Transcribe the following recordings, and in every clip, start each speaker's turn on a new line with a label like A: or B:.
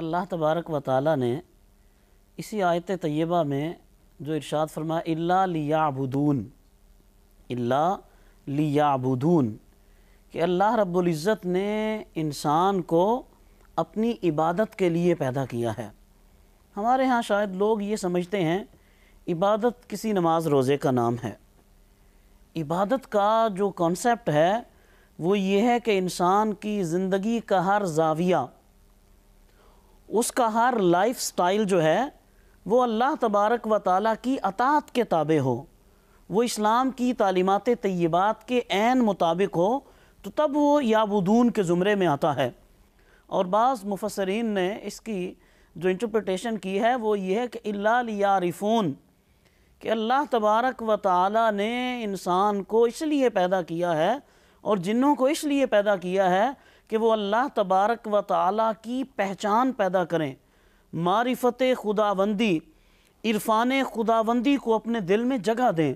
A: अल्लाह तबारक व ताली ने इसी आयत तय्यबा में जो इरशाद फरमाया इल्ला लियाबुदून इल्ला लियाबुदून कि अल्लाह इज़्ज़त ने इंसान को अपनी इबादत के लिए पैदा किया है हमारे यहाँ शायद लोग ये समझते हैं इबादत किसी नमाज रोज़े का नाम है इबादत का जो कॉन्सेप्ट है वो ये है कि इंसान की ज़िंदगी का हर जाविया उसका हर लाइफ स्टाइल जो है वो अल्लाह तबारक व ताली की अतात के ताबे हो वो इस्लाम की तालीमत तय्यबात के एन मुताबिक हो तो तब वो याबुदून के ज़ुमरे में आता है और बाज़ मुफसरीन ने इसकी जो इंटरप्रटेशन की है वो ये है कि अल्लाफ़ून कि अल्लाह तबारक व ताली ने इंसान को इसलिए पैदा किया है और जिन्हों को इसलिए पैदा किया है कि वो अल्लाह तबारक व ताला की पहचान पैदा करें मारिफत खुदाबंदी इरफान खुदाबंदी को अपने दिल में जगह दें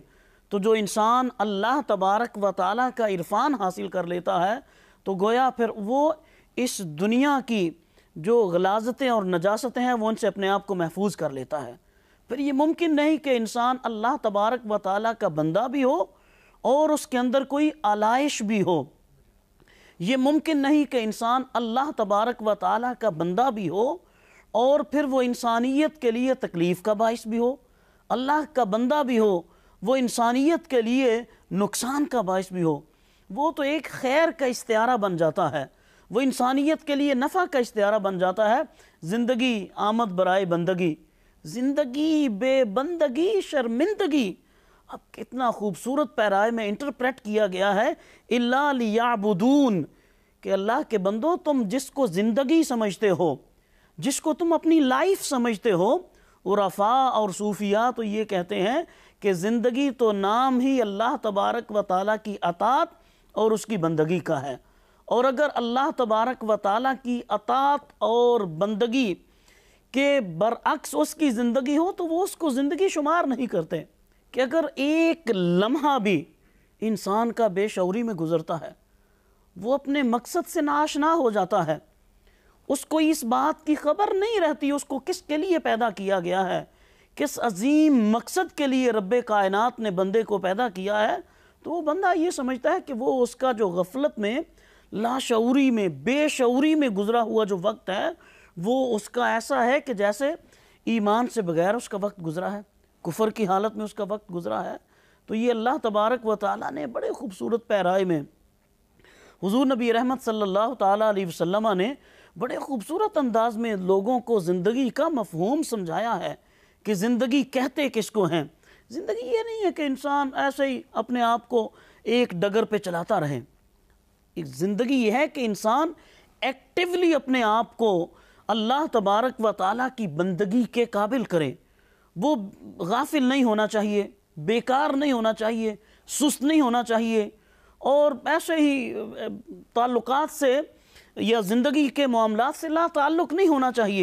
A: तो जो इंसान अल्लाह तबारक व ताली का इरफान हासिल कर लेता है तो गोया फिर वो इस दुनिया की जो गलाजतें और नजासतें हैं वो उनसे अपने आप को महफूज कर लेता है फिर ये मुमकिन नहीं कि इंसान अल्लाह तबारक व ताली का बंदा भी हो और उसके अंदर कोई आलाइश भी हो ये मुमकिन नहीं कि इंसान अल्लाह तबारक व ताली का बंदा भी हो और फिर वो इंसानियत के लिए तकलीफ़ का बायस भी हो अल्लाह का बंदा भी हो वो इंसानियत के लिए नुकसान का बायस भी हो वो तो एक खैर का इस्तारा बन जाता है वो इंसानियत के लिए नफ़ा का इस्तारा बन जाता है ज़िंदगी आमद बरए बंदगी ज़िंदगी बेबंदगी शर्मिंदगी अब कितना खूबसूरत पैराए में इंटरप्रेट किया गया है इल्ला लियाबुदून अल्लाह के बंदो तुम जिसको ज़िंदगी समझते हो जिसको तुम अपनी लाइफ समझते हो उरफा और सूफिया तो ये कहते हैं कि ज़िंदगी तो नाम ही अल्लाह तबारक व ताली की अतात और उसकी बंदगी का है और अगर अल्लाह तबारक व ताली की अतात और बंदगी के बरअक्स उसकी ज़िंदगी हो तो वो उसको ज़िंदगी शुमार नहीं करते कि अगर एक लम्हा भी इंसान का बेशौरी में गुज़रता है वो अपने मकसद से नाश ना हो जाता है उसको इस बात की खबर नहीं रहती उसको किसके लिए पैदा किया गया है किस अजीम मकसद के लिए रब कायनात ने बंदे को पैदा किया है तो वो बंदा ये समझता है कि वो उसका जो गफलत में लाशौरी में बेशौरी में गुज़रा हुआ जो वक्त है वो उसका ऐसा है कि जैसे ईमान से बगैर उसका वक्त गुज़रा है कुफर की हालत में उसका वक्त गुजरा है तो ये अल्लाह तबारक व ताली ने बड़े खूबसूरत पैराए में हुजूर नबी रहमत सल्लल्लाहु अलैहि वसल्लम ने बड़े खूबसूरत अंदाज में लोगों को ज़िंदगी का मफहूम समझाया है कि ज़िंदगी कहते किसको हैं ज़िंदगी ये नहीं है कि इंसान ऐसे ही अपने आप को एक डगर पे चलाता रहे ज़िंदगी यह है कि इंसान एक्टिवली अपने आप को अल्लाह तबारक व ताली की बंदगी के काबिल करें वो गाफिल नहीं होना चाहिए बेकार नहीं होना चाहिए सुस्त नहीं होना चाहिए और ऐसे ही ताल्लुकात से या ज़िंदगी के मामला से ला ताल्लुक़ नहीं होना चाहिए